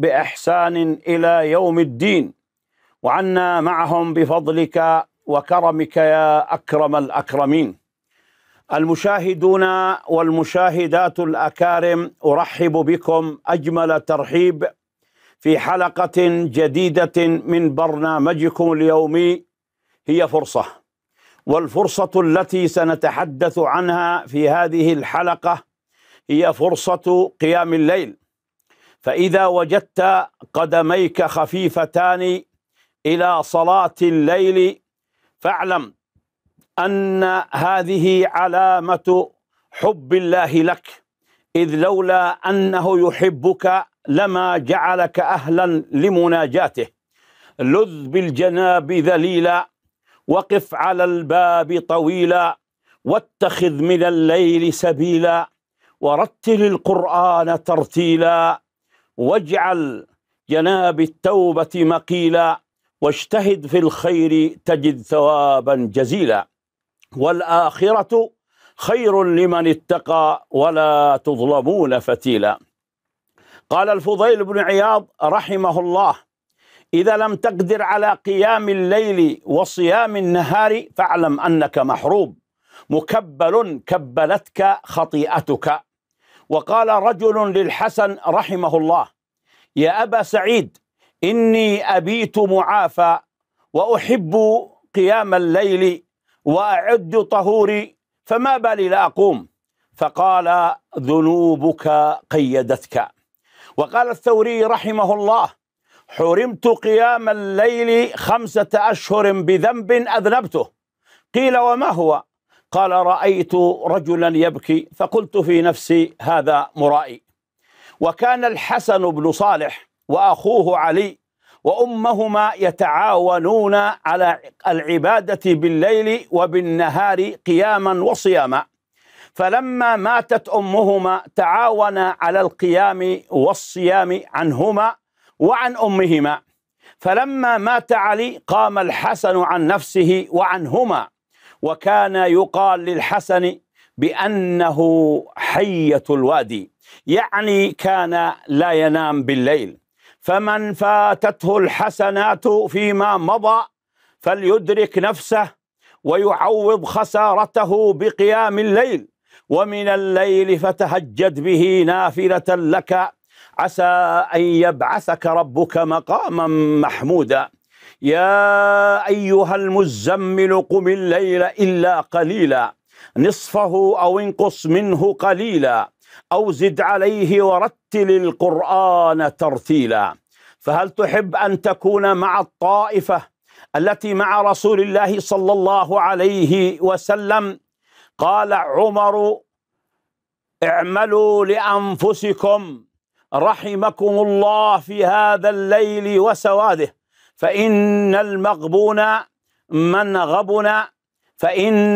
باحسان الى يوم الدين وعنا معهم بفضلك وكرمك يا اكرم الاكرمين المشاهدون والمشاهدات الاكارم ارحب بكم اجمل ترحيب في حلقه جديده من برنامجكم اليومي هي فرصه والفرصه التي سنتحدث عنها في هذه الحلقه هي فرصه قيام الليل فإذا وجدت قدميك خفيفتان إلى صلاة الليل فاعلم أن هذه علامة حب الله لك إذ لولا أنه يحبك لما جعلك أهلا لمناجاته لذ بالجناب ذليلا وقف على الباب طويلا واتخذ من الليل سبيلا ورتل القرآن ترتيلا واجعل جناب التوبة مقيلا واجتهد في الخير تجد ثوابا جزيلا والآخرة خير لمن اتقى ولا تظلمون فتيلا قال الفضيل بن عياض رحمه الله إذا لم تقدر على قيام الليل وصيام النهار فاعلم أنك محروب مكبل كبلتك خطيئتك وقال رجل للحسن رحمه الله يا أبا سعيد إني أبيت معافى وأحب قيام الليل وأعد طهوري فما بالي لا أقوم فقال ذنوبك قيدتك وقال الثوري رحمه الله حرمت قيام الليل خمسة أشهر بذنب أذنبته قيل وما هو قال رأيت رجلا يبكي فقلت في نفسي هذا مرائي وكان الحسن بن صالح واخوه علي وامهما يتعاونون على العباده بالليل وبالنهار قياما وصياما فلما ماتت امهما تعاونا على القيام والصيام عنهما وعن امهما فلما مات علي قام الحسن عن نفسه وعنهما وكان يقال للحسن بانه حيه الوادي يعني كان لا ينام بالليل فمن فاتته الحسنات فيما مضى فليدرك نفسه ويعوض خسارته بقيام الليل ومن الليل فتهجد به نافله لك عسى ان يبعثك ربك مقاما محمودا يا ايها المزمل قم الليل الا قليلا نصفه أو انقص منه قليلا أو زد عليه ورتل القرآن ترتيلا فهل تحب أن تكون مع الطائفة التي مع رسول الله صلى الله عليه وسلم قال عمر اعملوا لأنفسكم رحمكم الله في هذا الليل وسواده فإن المغبون من غبنا فإن